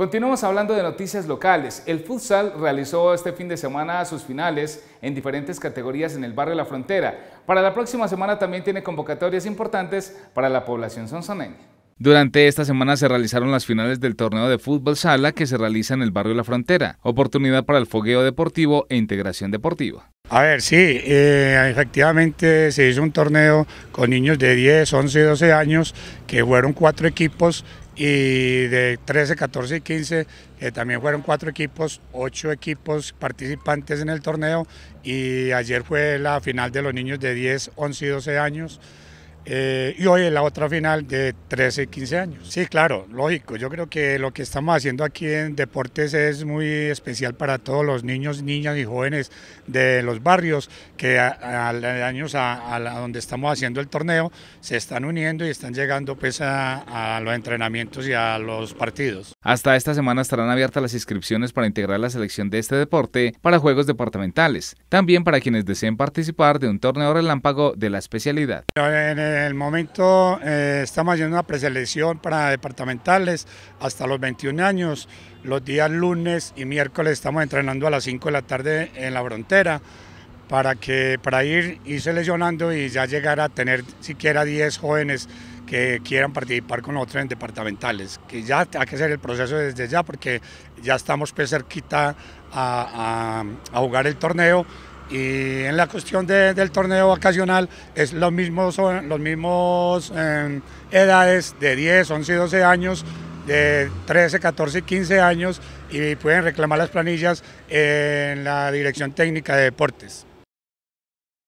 Continuamos hablando de noticias locales. El futsal realizó este fin de semana sus finales en diferentes categorías en el barrio La Frontera. Para la próxima semana también tiene convocatorias importantes para la población sonsoneña. Durante esta semana se realizaron las finales del torneo de fútbol sala que se realiza en el barrio La Frontera, oportunidad para el fogueo deportivo e integración deportiva. A ver, sí, eh, efectivamente se hizo un torneo con niños de 10, 11, 12 años que fueron cuatro equipos y de 13, 14 y 15 que eh, también fueron cuatro equipos, ocho equipos participantes en el torneo y ayer fue la final de los niños de 10, 11 y 12 años. Eh, y hoy en la otra final de 13 15 años. Sí, claro, lógico. Yo creo que lo que estamos haciendo aquí en deportes es muy especial para todos los niños, niñas y jóvenes de los barrios que a, a años a, donde estamos haciendo el torneo se están uniendo y están llegando pues, a, los entrenamientos y a los partidos. Hasta esta semana estarán abiertas las inscripciones para integrar la selección de este deporte para juegos departamentales. También para quienes deseen participar de un torneo relámpago de la especialidad. Eh, en el momento eh, estamos haciendo una preselección para departamentales hasta los 21 años. Los días lunes y miércoles estamos entrenando a las 5 de la tarde en la frontera para, que, para ir y seleccionando y ya llegar a tener siquiera 10 jóvenes que quieran participar con nosotros en departamentales, que ya hay que hacer el proceso desde ya porque ya estamos pues cerquita a jugar el torneo y en la cuestión del torneo vacacional es los mismos, los em, mismos edades de 10, 11 12 años, de 13, 14 15 años y pueden reclamar las planillas en la dirección técnica de deportes.